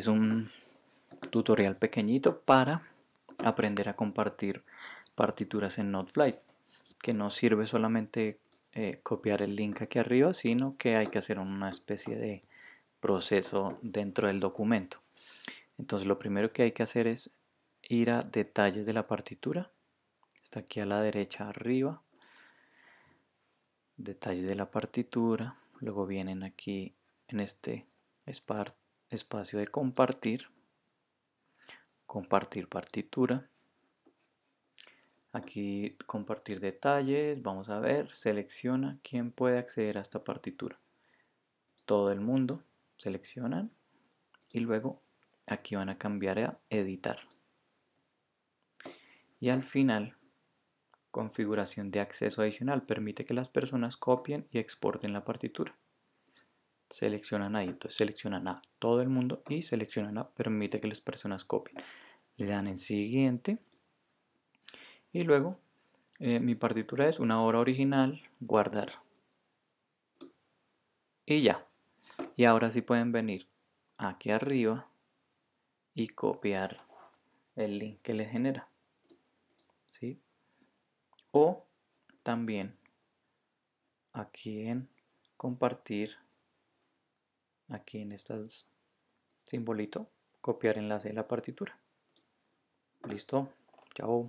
Es un tutorial pequeñito para aprender a compartir partituras en NoteFlight, que no sirve solamente eh, copiar el link aquí arriba, sino que hay que hacer una especie de proceso dentro del documento. Entonces lo primero que hay que hacer es ir a detalles de la partitura. Está aquí a la derecha arriba. Detalles de la partitura. Luego vienen aquí en este espacio de compartir, compartir partitura. Aquí compartir detalles, vamos a ver, selecciona quién puede acceder a esta partitura. Todo el mundo, seleccionan y luego aquí van a cambiar a editar. Y al final, configuración de acceso adicional permite que las personas copien y exporten la partitura seleccionan ahí, entonces seleccionan a todo el mundo y seleccionan a permite que las personas copien. Le dan en siguiente y luego eh, mi partitura es una obra original, guardar. Y ya. Y ahora sí pueden venir aquí arriba y copiar el link que les genera. O también aquí en compartir aquí en estos simbolito, copiar enlace de la partitura. Listo, chao.